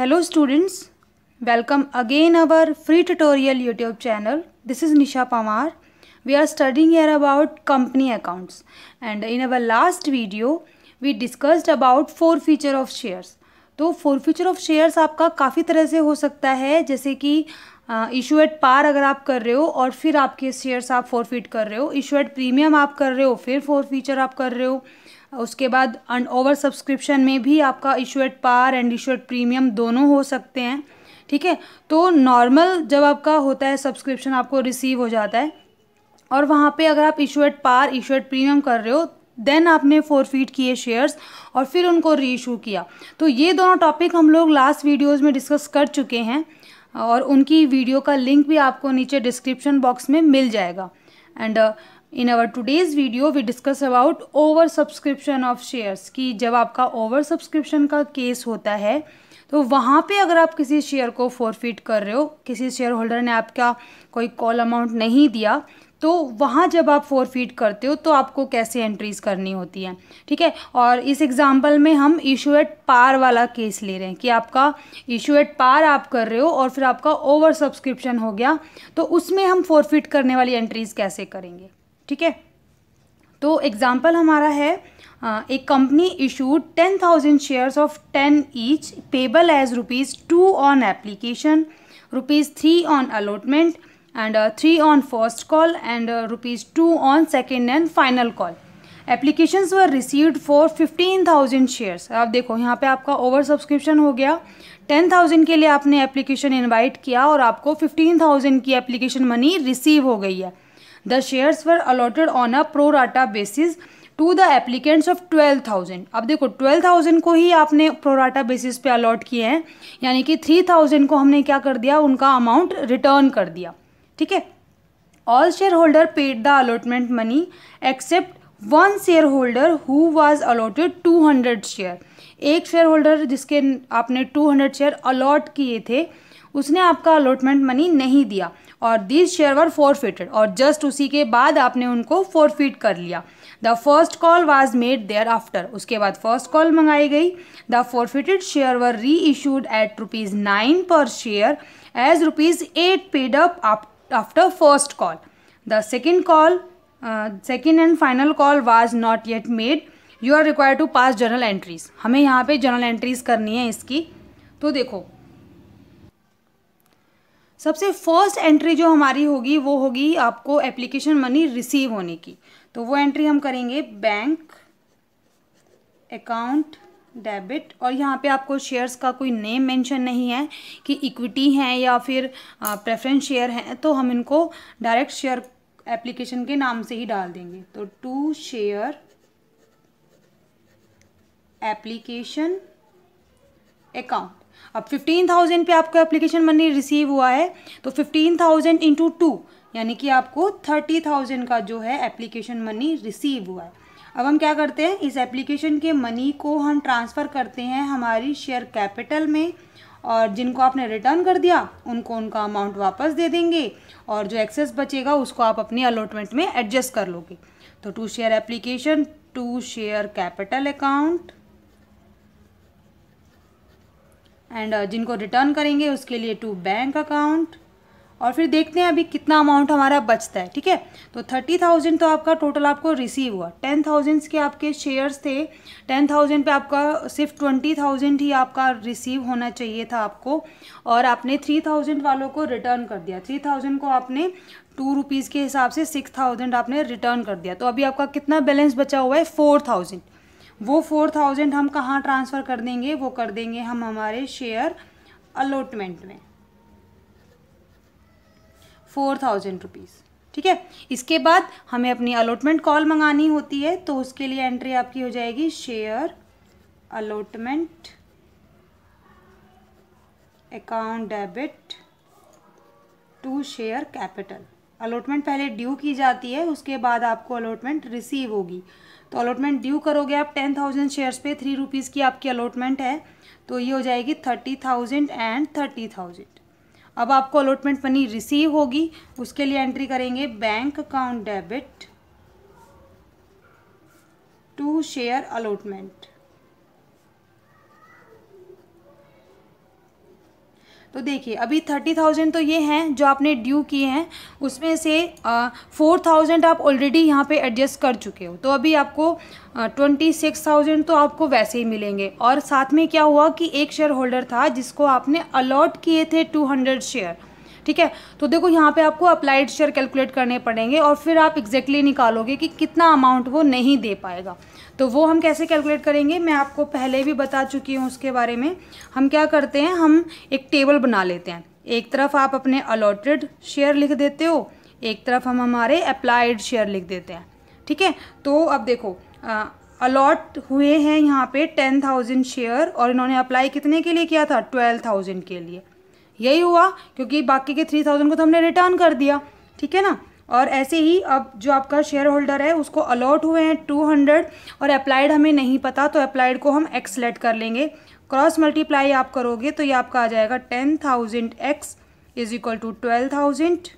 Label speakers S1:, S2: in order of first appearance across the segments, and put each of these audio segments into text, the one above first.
S1: hello students welcome again our free tutorial YouTube channel this is Nisha Pawar we are studying here about company accounts and in our last video we discussed about four feature of shares तो four feature of shares आपका काफ़ी तरह से हो सकता है जैसे कि इशू एट पार अगर आप कर रहे हो और फिर आपके शेयर्स आप फोर कर रहे हो इशू एट प्रीमियम आप कर रहे हो फिर फोर फीचर आप कर रहे हो उसके बाद अन ओवर सब्सक्रिप्शन में भी आपका issued par and issued premium दोनों हो सकते हैं ठीक है तो नॉर्मल जब आपका होता है सब्सक्रिप्शन आपको रिसीव हो जाता है और वहाँ पे अगर आप इशूड पार इशूड प्रीमियम कर रहे हो देन आपने फीट किए शेयर्स और फिर उनको रीइशू किया तो ये दोनों टॉपिक हम लोग लास्ट वीडियोज़ में डिस्कस कर चुके हैं और उनकी वीडियो का लिंक भी आपको नीचे डिस्क्रिप्शन बॉक्स में मिल जाएगा and uh, in our today's video we discuss about over subscription of shares कि जब आपका ओवर सब्सक्रिप्शन का केस होता है तो वहाँ पे अगर आप किसी शेयर को फोरफिट कर रहे हो किसी शेयर होल्डर ने आपका कोई कॉल अमाउंट नहीं दिया तो वहाँ जब आप फोरफिट करते हो तो आपको कैसे एंट्रीज़ करनी होती हैं ठीक है और इस एग्ज़ाम्पल में हम इशू एट पार वाला केस ले रहे हैं कि आपका इशू एट पार आप कर रहे हो और फिर आपका ओवर सब्सक्रिप्शन हो गया तो उसमें हम फोरफिट करने वाली एंट्रीज़ कैसे करेंगे ठीक है तो एग्ज़ाम्पल हमारा है a company issued ten thousand shares of ten each payable as rupees two on application rupees three on allotment and three on first call and rupees two on second and final call application were received for fifteen thousand shares आप देखो यहाँ पे आपका over subscription हो गया ten thousand के लिए आपने एप्लीकेशन इन्वाइट किया और आपको फिफ्टीन थाउजेंड की एप्लीकेशन मनी रिसीव हो गई है the shares were allotted on a pro rata basis to the applicants of twelve thousand अब देखो ट्वेल्व थाउजेंड को ही आपने प्रोराटा बेसिस पे अलॉट किए हैं यानी कि थ्री थाउजेंड को हमने क्या कर दिया उनका अमाउंट रिटर्न कर दिया ठीक है all shareholder paid the allotment money except one shareholder who was allotted two hundred share एक शेयर होल्डर जिसके आपने टू हंड्रेड शेयर अलॉट किए थे उसने आपका अलॉटमेंट मनी नहीं दिया और दिस शेयर वर फोरफिटेड और जस्ट उसी के बाद आपने उनको फोरफिट कर लिया the first call was made thereafter उसके बाद फर्स्ट कॉल मंगाई गई the forfeited share were reissued at rupees nine per share as rupees eight paid up after first call the second call second and final call was not yet made you are require to pass journal entries हमें यहाँ पे journal entries करनी है इसकी तो देखो सबसे first entry जो हमारी होगी वो होगी आपको एप्लीकेशन मनी रिसीव होने की तो वो एंट्री हम करेंगे बैंक अकाउंट डेबिट और यहाँ पे आपको शेयर्स का कोई नेम मेंशन नहीं है कि इक्विटी हैं या फिर प्रेफरेंस शेयर हैं तो हम इनको डायरेक्ट शेयर एप्लीकेशन के नाम से ही डाल देंगे तो टू शेयर एप्लीकेशन अकाउंट अब फिफ्टीन थाउजेंड पर आपका एप्लीकेशन मनी रिसीव हुआ है तो फिफ्टीन थाउजेंड इंटू टू यानी कि आपको थर्टी थाउजेंड का जो है एप्लीकेशन मनी रिसीव हुआ है अब हम क्या करते हैं इस एप्लीकेशन के मनी को हम ट्रांसफ़र करते हैं हमारी शेयर कैपिटल में और जिनको आपने रिटर्न कर दिया उनको उनका अमाउंट वापस दे देंगे और जो एक्सेस बचेगा उसको आप अपनी अलॉटमेंट में एडजस्ट कर लोगे तो to share application to share capital account and uh, जिनको रिटर्न करेंगे उसके लिए टू बैंक अकाउंट और फिर देखते हैं अभी कितना अमाउंट हमारा बचता है ठीक है तो थर्टी थाउजेंड तो आपका टोटल आपको रिसीव हुआ टेन थाउजेंड्स के आपके शेयर्स थे टेन थाउजेंड पर आपका सिर्फ ट्वेंटी थाउजेंड ही आपका रिसीव होना चाहिए था आपको और आपने थ्री थाउजेंड वालों को रिटर्न कर दिया थ्री थाउजेंड को आपने टू रुपीज़ के हिसाब से सिक्स थाउजेंड आपने रिटर्न कर दिया तो अभी आपका कितना बैलेंस बचा हुआ है फोर थाउजेंड वो फोर थाउजेंड हम कहाँ ट्रांसफ़र कर देंगे वो कर देंगे हम हमारे शेयर अलॉटमेंट में फोर थाउजेंड रुपीज़ ठीक है इसके बाद हमें अपनी अलॉटमेंट कॉल मंगानी होती है तो उसके लिए एंट्री आपकी हो जाएगी share allotment account debit to share capital allotment पहले ड्यू की जाती है उसके बाद आपको अलॉटमेंट रिसीव होगी तो अलॉटमेंट ड्यू करोगे आप टेन थाउजेंड शेयर्स पे थ्री रुपीज़ की आपकी अलॉटमेंट है तो ये हो जाएगी thirty thousand and thirty thousand अब आपको अलॉटमेंट मनी रिसीव होगी उसके लिए एंट्री करेंगे bank account debit to share allotment तो देखिए अभी थर्टी थाउजेंड तो ये हैं जो आपने ड्यू किए हैं उसमें से फोर थाउजेंड आप ऑलरेडी यहाँ पे एडजस्ट कर चुके हो तो अभी आपको ट्वेंटी सिक्स थाउजेंड तो आपको वैसे ही मिलेंगे और साथ में क्या हुआ कि एक शेयर होल्डर था जिसको आपने अलॉट किए थे टू हंड्रेड शेयर ठीक है तो देखो यहाँ पे आपको अप्लाइड शेयर कैलकुलेट करने पड़ेंगे और फिर आप एग्जैक्टली exactly निकालोगे कि कितना अमाउंट वो नहीं दे पाएगा तो वो हम कैसे कैलकुलेट करेंगे मैं आपको पहले भी बता चुकी हूँ उसके बारे में हम क्या करते हैं हम एक टेबल बना लेते हैं एक तरफ आप अपने अलॉटेड शेयर लिख देते हो एक तरफ हम हमारे अप्लाइड शेयर लिख देते हैं ठीक है तो अब देखो अलॉट हुए हैं यहाँ पे टेन थाउजेंड शेयर और इन्होंने अप्लाई कितने के लिए किया था ट्वेल्व थाउजेंड के लिए यही हुआ क्योंकि बाकी के थ्री थाउजेंड को तो हमने रिटर्न कर दिया ठीक है ना और ऐसे ही अब जो आपका शेयर होल्डर है उसको अलॉट हुए हैं टू हंड्रेड और अप्लाइड हमें नहीं पता तो अप्लाइड को हम एक्स सेलेक्ट कर लेंगे क्रॉस मल्टीप्लाई आप करोगे तो ये आपका आ जाएगा ten thousand X is equal to twelve thousand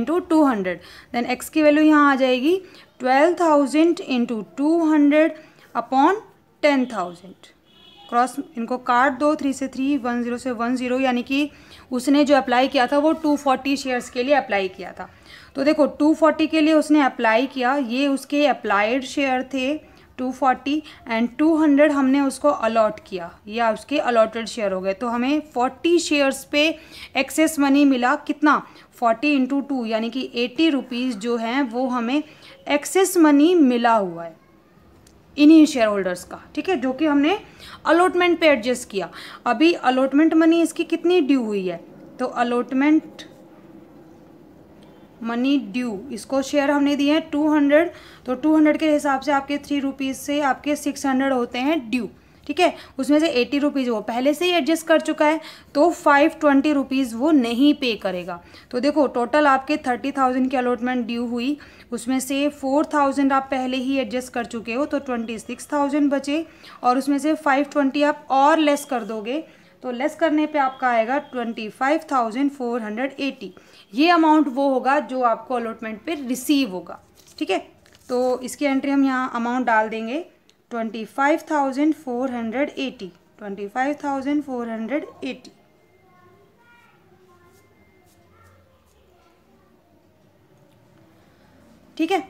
S1: into two hundred then X की वैल्यू यहाँ आ जाएगी twelve thousand into two hundred upon ten thousand cross इनको काट दो थ्री से थ्री वन ज़ीरो से वन ज़ीरो यानी कि उसने जो अप्लाई किया था वो टू फोर्टी शेयर्स के लिए अप्लाई किया था तो देखो टू फोर्टी के लिए उसने अप्लाई किया ये उसके अप्लाइड शेयर थे two forty and two hundred हमने उसको अलॉट किया या उसके अलॉटेड शेयर हो गए तो हमें फोर्टी शेयर्स पे एक्सेस मनी मिला कितना फोर्टी इंटू टू यानी कि एटी रुपीज़ जो हैं वो हमें एक्सेस मनी मिला हुआ है इन्हीं शेयर होल्डर्स का ठीक है जो कि हमने अलॉटमेंट पे एडजस्ट किया अभी अलॉटमेंट मनी इसकी कितनी ड्यू हुई है तो अलॉटमेंट मनी ड्यू इसको शेयर हमने दिए हैं टू हंड्रेड तो टू हंड्रेड के हिसाब से आपके थ्री रुपीज़ से आपके सिक्स हंड्रेड होते हैं ड्यू ठीक है उसमें से एटी रुपीज़ वो पहले से ही एडजस्ट कर चुका है तो फाइव ट्वेंटी रुपीज़ वो नहीं पे करेगा तो देखो टोटल आपके थर्टी थाउजेंड की अलॉटमेंट ड्यू हुई उसमें से फोर थाउजेंड आप पहले ही एडजस्ट कर चुके हो तो ट्वेंटी सिक्स थाउजेंड बचे और उसमें से फाइव ट्वेंटी आप और लेस कर दोगे तो लेस करने पे आपका आएगा twenty five thousand four hundred eighty ये अमाउंट वो होगा जो आपको अलॉटमेंट पे रिसीव होगा ठीक है तो इसकी एंट्री हम यहाँ अमाउंट डाल देंगे twenty five thousand four hundred eighty twenty five thousand four hundred eighty ठीक है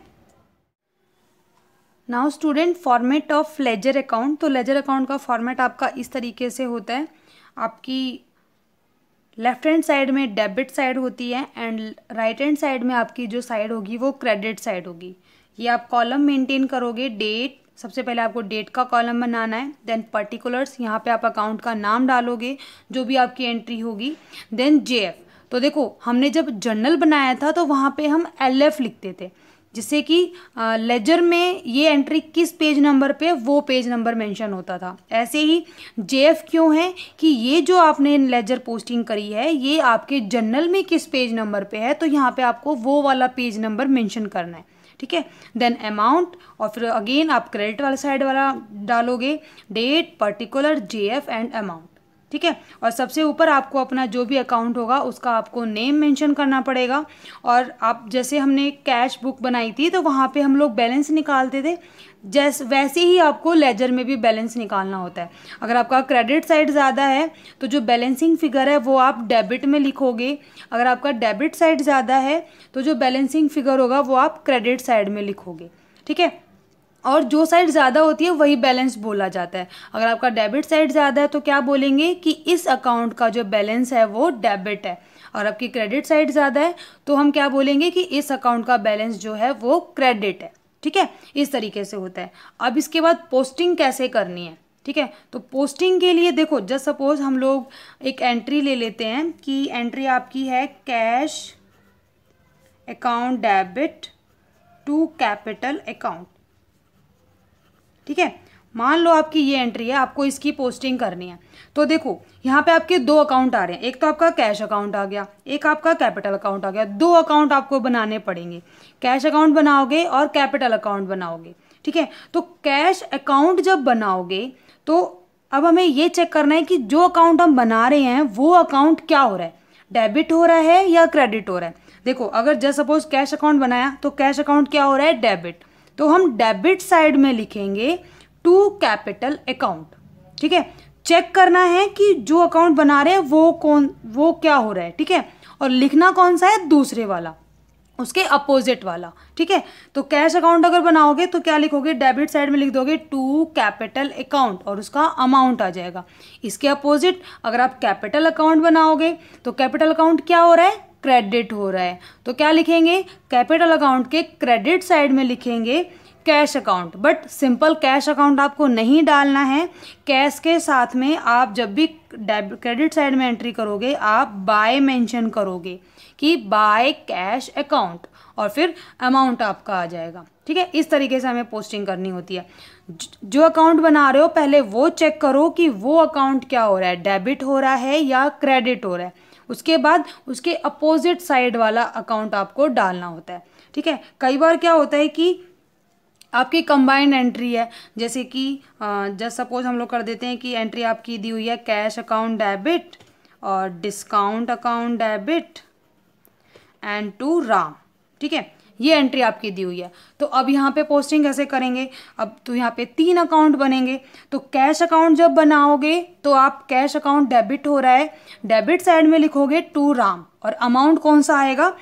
S1: now student format of ledger account तो लेजर अकाउंट का फॉर्मेट आपका इस तरीके से होता है आपकी लेफ्ट हैंड साइड में डेबिट साइड होती है एंड राइट हैंड साइड में आपकी जो साइड होगी वो क्रेडिट साइड होगी ये आप कॉलम मेंटेन करोगे डेट सबसे पहले आपको डेट का कॉलम बनाना है देन पर्टिकुलर्स यहाँ पे आप अकाउंट का नाम डालोगे जो भी आपकी एंट्री होगी देन जे तो देखो हमने जब जर्नल बनाया था तो वहाँ पे हम एल लिखते थे जिससे कि लेजर में ये एंट्री किस पेज नंबर पे वो पेज नंबर मेंशन होता था ऐसे ही एफ क्यों है कि ये जो आपने लेजर पोस्टिंग करी है ये आपके जर्नल में किस पेज नंबर पे है तो यहाँ पे आपको वो वाला पेज नंबर मेंशन करना है ठीक है देन अमाउंट और फिर अगेन आप क्रेडिट वाले साइड वाला डालोगे date particular J F and amount ठीक है और सबसे ऊपर आपको अपना जो भी अकाउंट होगा उसका आपको नेम मेंशन करना पड़ेगा और आप जैसे हमने कैश बुक बनाई थी तो वहाँ पे हम लोग बैलेंस निकालते थे जैस वैसे ही आपको लेजर में भी बैलेंस निकालना होता है अगर आपका क्रेडिट साइड ज़्यादा है तो जो बैलेंसिंग फिगर है वो आप डेबिट में लिखोगे अगर आपका डेबिट साइड ज़्यादा है तो जो बैलेंसिंग फिगर होगा वो आप क्रेडिट साइड में लिखोगे ठीक है और जो साइड ज़्यादा होती है वही बैलेंस बोला जाता है अगर आपका डेबिट साइड ज़्यादा है तो क्या बोलेंगे कि इस अकाउंट का जो बैलेंस है वो डेबिट है और आपकी क्रेडिट साइड ज़्यादा है तो हम क्या बोलेंगे कि इस अकाउंट का बैलेंस जो है वो क्रेडिट है ठीक है इस तरीके से होता है अब इसके बाद पोस्टिंग कैसे करनी है ठीक है तो पोस्टिंग के लिए देखो जस्ट सपोज हम लोग एक एंट्री ले लेते हैं कि एंट्री आपकी है cash account debit to capital account ठीक है मान लो आपकी ये एंट्री है आपको इसकी पोस्टिंग करनी है तो देखो यहाँ पे आपके दो अकाउंट आ रहे हैं एक तो आपका कैश अकाउंट आ गया एक आपका कैपिटल अकाउंट आ गया दो अकाउंट आपको बनाने पड़ेंगे कैश अकाउंट बनाओगे और कैपिटल अकाउंट बनाओगे ठीक है तो कैश अकाउंट जब बनाओगे तो अब हमें ये चेक करना है कि जो अकाउंट हम बना रहे हैं वो अकाउंट क्या हो रहा है डेबिट हो रहा है या क्रेडिट हो रहा है देखो अगर जस्ट सपोज कैश अकाउंट बनाया तो कैश अकाउंट क्या हो रहा है डेबिट तो हम डेबिट साइड में लिखेंगे टू कैपिटल अकाउंट ठीक है चेक करना है कि जो अकाउंट बना रहे हैं वो कौन वो क्या हो रहा है ठीक है और लिखना कौन सा है दूसरे वाला उसके अपोजिट वाला ठीक है तो कैश अकाउंट अगर बनाओगे तो क्या लिखोगे डेबिट साइड में लिख दोगे टू कैपिटल अकाउंट और उसका अमाउंट आ जाएगा इसके अपोजिट अगर आप कैपिटल अकाउंट बनाओगे तो कैपिटल अकाउंट क्या हो रहा है क्रेडिट हो रहा है तो क्या लिखेंगे कैपिटल अकाउंट के क्रेडिट साइड में लिखेंगे cash account but simple cash account आपको नहीं डालना है कैश के साथ में आप जब भी क्रेडिट साइड में एंट्री करोगे आप बाय मेंशन करोगे कि बाय कैश अकाउंट और फिर अमाउंट आपका आ जाएगा ठीक है इस तरीके से हमें पोस्टिंग करनी होती है जो अकाउंट बना रहे हो पहले वो चेक करो कि वो अकाउंट क्या हो रहा है डेबिट हो रहा है या क्रेडिट हो रहा है उसके बाद उसके अपोजिट साइड वाला अकाउंट आपको डालना होता है ठीक है कई बार क्या होता है कि आपकी कंबाइंड एंट्री है जैसे कि जस्ट सपोज हम लोग कर देते हैं कि एंट्री आपकी दी हुई है कैश अकाउंट डेबिट और discount account debit and to Ram ठीक है ये एंट्री आपकी दी हुई है तो अब यहाँ पे पोस्टिंग कैसे करेंगे अब तो यहाँ पे तीन अकाउंट बनेंगे तो कैश अकाउंट जब बनाओगे तो आप कैश अकाउंट डेबिट हो रहा है डेबिट साइड में लिखोगे टू राम और अमाउंट कौन सा आएगा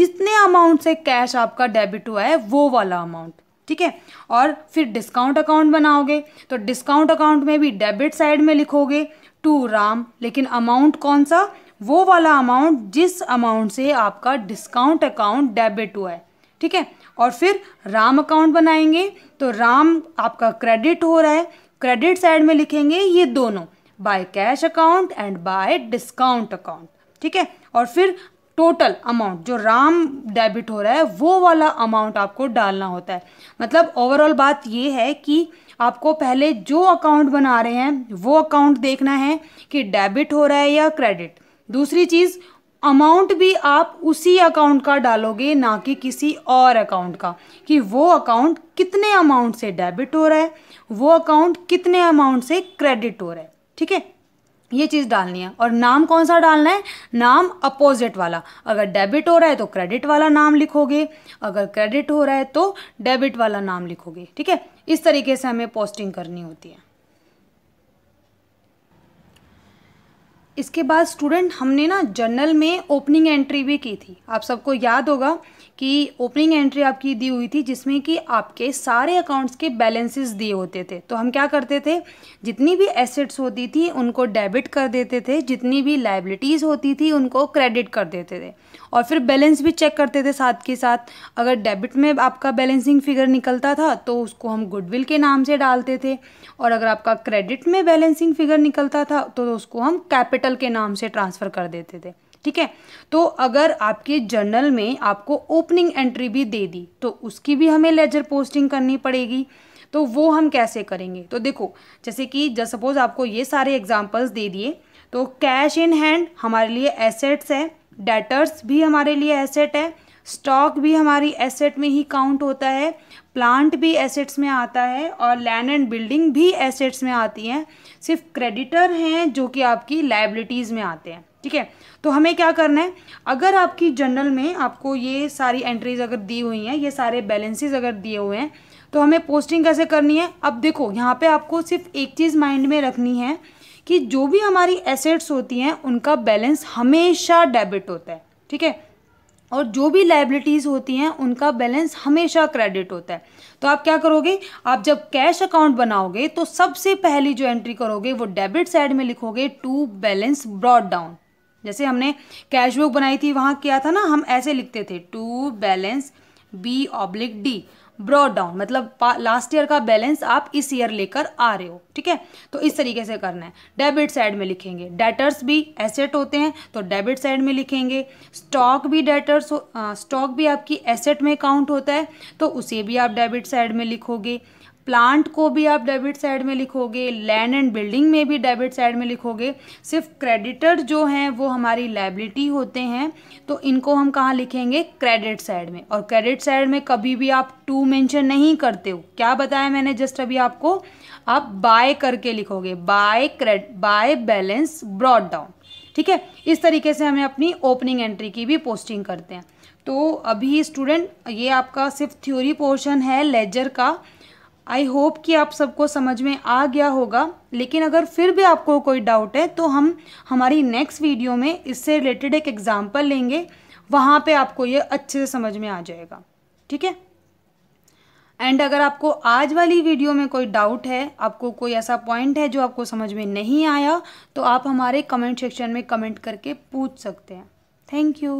S1: जितने अमाउंट से कैश आपका डेबिट हुआ है वो वाला अमाउंट ठीक है और फिर डिस्काउंट अकाउंट बनाओगे तो डिस्काउंट अकाउंट में भी डेबिट साइड में लिखोगे टू राम लेकिन अमाउंट कौन सा वो वाला अमाउंट जिस अमाउंट से आपका डिस्काउंट अकाउंट डेबिट हुआ है ठीक है और फिर राम अकाउंट बनाएंगे तो राम आपका क्रेडिट हो रहा है क्रेडिट साइड में लिखेंगे ये दोनों by cash account and by discount account ठीक है और फिर टोटल अमाउंट जो राम डेबिट हो रहा है वो वाला अमाउंट आपको डालना होता है मतलब ओवरऑल बात ये है कि आपको पहले जो अकाउंट बना रहे हैं वो अकाउंट देखना है कि डेबिट हो रहा है या क्रेडिट दूसरी चीज़ अमाउंट भी आप उसी अकाउंट का डालोगे ना कि किसी और अकाउंट का कि वो अकाउंट कितने अमाउंट से डेबिट हो रहा है वो अकाउंट कितने अमाउंट से क्रेडिट हो रहा है ठीक है ये चीज़ डालनी है और नाम कौन सा डालना है नाम अपोजिट वाला अगर डेबिट हो रहा है तो क्रेडिट वाला नाम लिखोगे अगर क्रेडिट हो रहा है तो डेबिट वाला नाम लिखोगे ठीक है इस तरीके से हमें पोस्टिंग करनी होती है इसके बाद स्टूडेंट हमने ना जर्नल में ओपनिंग एंट्री भी की थी आप सबको याद होगा कि ओपनिंग एंट्री आपकी दी हुई थी जिसमें कि आपके सारे अकाउंट्स के बैलेंसेस दिए होते थे तो हम क्या करते थे जितनी भी एसेट्स होती थी उनको डेबिट कर देते थे जितनी भी लाइबिलिटीज़ होती थी उनको क्रेडिट कर देते थे और फिर बैलेंस भी चेक करते थे साथ के साथ अगर डेबिट में आपका बैलेंसिंग फिगर निकलता था तो उसको हम गुडविल के नाम से डालते थे और अगर आपका क्रेडिट में बैलेंसिंग फिगर निकलता था तो उसको हम कैपिटल के नाम से ट्रांसफ़र कर देते थे ठीक है तो अगर आपके जर्नल में आपको ओपनिंग एंट्री भी दे दी तो उसकी भी हमें लेजर पोस्टिंग करनी पड़ेगी तो वो हम कैसे करेंगे तो देखो जैसे कि जस्ट सपोज आपको ये सारे एग्जाम्पल्स दे दिए तो कैश इन हैंड हमारे लिए एसेट्स है डेटर्स भी हमारे लिए एसेट है स्टॉक भी हमारी एसेट में ही काउंट होता है प्लांट भी एसेट्स में आता है और लैंड एंड बिल्डिंग भी एसेट्स में आती हैं सिर्फ क्रेडिटर हैं जो कि आपकी लाइबिलिटीज़ में आते हैं ठीक है तो हमें क्या करना है अगर आपकी जनरल में आपको ये सारी एंट्रीज अगर दी हुई हैं ये सारे बैलेंसेज अगर दिए हुए हैं तो हमें पोस्टिंग कैसे करनी है अब देखो यहाँ पर आपको सिर्फ एक चीज़ माइंड में रखनी है कि जो भी हमारी एसेट्स होती हैं उनका बैलेंस हमेशा डेबिट होता है ठीक है और जो भी लाइबिलिटीज़ होती हैं उनका बैलेंस हमेशा क्रेडिट होता है तो आप क्या करोगे आप जब कैश अकाउंट बनाओगे तो सबसे पहली जो एंट्री करोगे वो डेबिट साइड में लिखोगे टू बैलेंस ब्रॉड डाउन जैसे हमने कैश बुक बनाई थी वहाँ किया था ना हम ऐसे लिखते थे to balance B oblique D brought down मतलब लास्ट ईयर का बैलेंस आप इस ईयर लेकर आ रहे हो ठीक है तो इस तरीके से करना है डेबिट साइड में लिखेंगे डेटर्स भी एसेट होते हैं तो डेबिट साइड में लिखेंगे स्टॉक भी डेटर्स स्टॉक भी आपकी एसेट में काउंट होता है तो उसे भी आप डेबिट साइड में लिखोगे प्लांट को भी आप डेबिट साइड में लिखोगे लैंड एंड बिल्डिंग में भी डेबिट साइड में लिखोगे सिर्फ क्रेडिटर जो हैं वो हमारी लाइबिलिटी होते हैं तो इनको हम कहाँ लिखेंगे क्रेडिट साइड में और क्रेडिट साइड में कभी भी आप टू मेंशन नहीं करते हो क्या बताया मैंने जस्ट अभी आपको आप बाय करके लिखोगे by cred by balance brought down ठीक है इस तरीके से हमें अपनी ओपनिंग एंट्री की भी पोस्टिंग करते हैं तो अभी स्टूडेंट ये आपका सिर्फ थ्योरी पोर्शन है लेजर का आई होप कि आप सबको समझ में आ गया होगा लेकिन अगर फिर भी आपको कोई डाउट है तो हम हमारी नेक्स्ट वीडियो में इससे रिलेटेड एक एग्ज़ाम्पल लेंगे वहाँ पे आपको ये अच्छे से समझ में आ जाएगा ठीक है एंड अगर आपको आज वाली वीडियो में कोई डाउट है आपको कोई ऐसा पॉइंट है जो आपको समझ में नहीं आया तो आप हमारे कमेंट सेक्शन में कमेंट करके पूछ सकते हैं थैंक यू